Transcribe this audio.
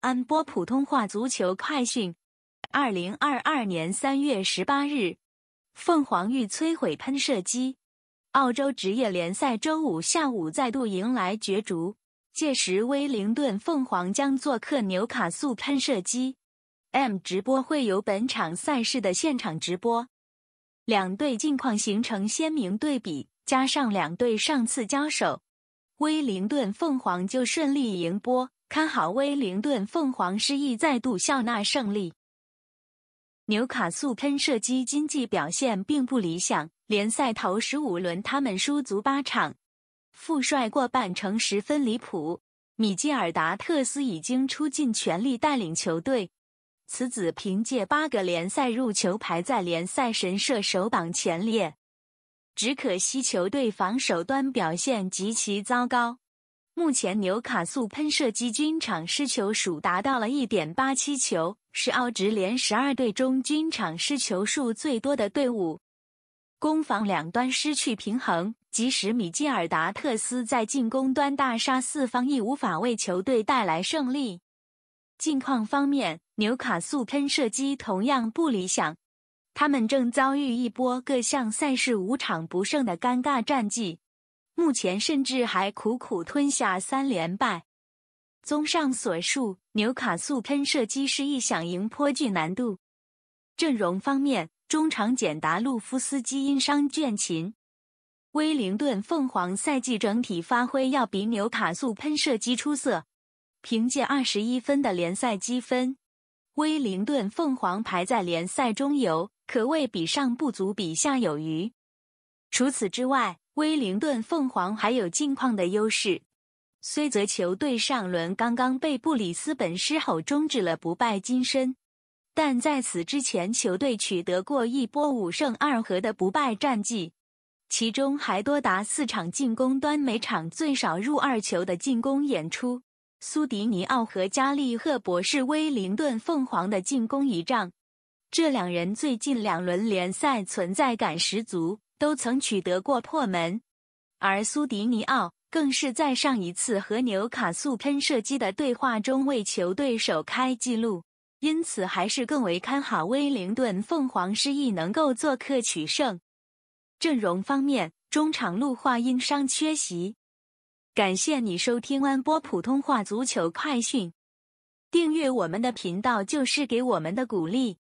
安播普通话足球快讯：二零二二年三月十八日，凤凰欲摧毁喷射机。澳洲职业联赛周五下午再度迎来角逐，届时威灵顿凤凰将做客纽卡素喷射机。M 直播会有本场赛事的现场直播。两队近况形成鲜明对比，加上两队上次交手，威灵顿凤凰就顺利赢波。看好威灵顿凤凰失意再度笑纳胜利，纽卡素喷射机经济表现并不理想，联赛头十五轮他们输足八场，负帅过半成十分离谱。米基尔达特斯已经出尽全力带领球队，此子凭借八个联赛入球排在联赛神射手榜前列，只可惜球队防守端表现极其糟糕。目前，纽卡素喷射机均场失球数达到了一点八七球，是澳职联十二队中均场失球数最多的队伍，攻防两端失去平衡。即使米基尔达特斯在进攻端大杀四方，亦无法为球队带来胜利。近况方面，纽卡素喷射机同样不理想，他们正遭遇一波各项赛事五场不胜的尴尬战绩。目前甚至还苦苦吞下三连败。综上所述，纽卡素喷射机是一响赢颇具难度。阵容方面，中场简达路夫斯基因伤倦勤。威灵顿凤凰赛季整体发挥要比纽卡素喷射机出色，凭借二十一分的联赛积分，威灵顿凤凰排在联赛中游，可谓比上不足，比下有余。除此之外，威灵顿凤凰还有近况的优势。虽则球队上轮刚刚被布里斯本狮吼终止了不败金身，但在此之前，球队取得过一波五胜二和的不败战绩，其中还多达四场进攻端每场最少入二球的进攻演出。苏迪尼奥和加利赫博士威灵顿凤凰的进攻仪仗，这两人最近两轮联赛存在感十足。都曾取得过破门，而苏迪尼奥更是在上一次和纽卡素喷射机的对话中为球队首开纪录，因此还是更为看好威灵顿凤凰失意能够做客取胜。阵容方面，中场路化因伤缺席。感谢你收听安波普通话足球快讯，订阅我们的频道就是给我们的鼓励。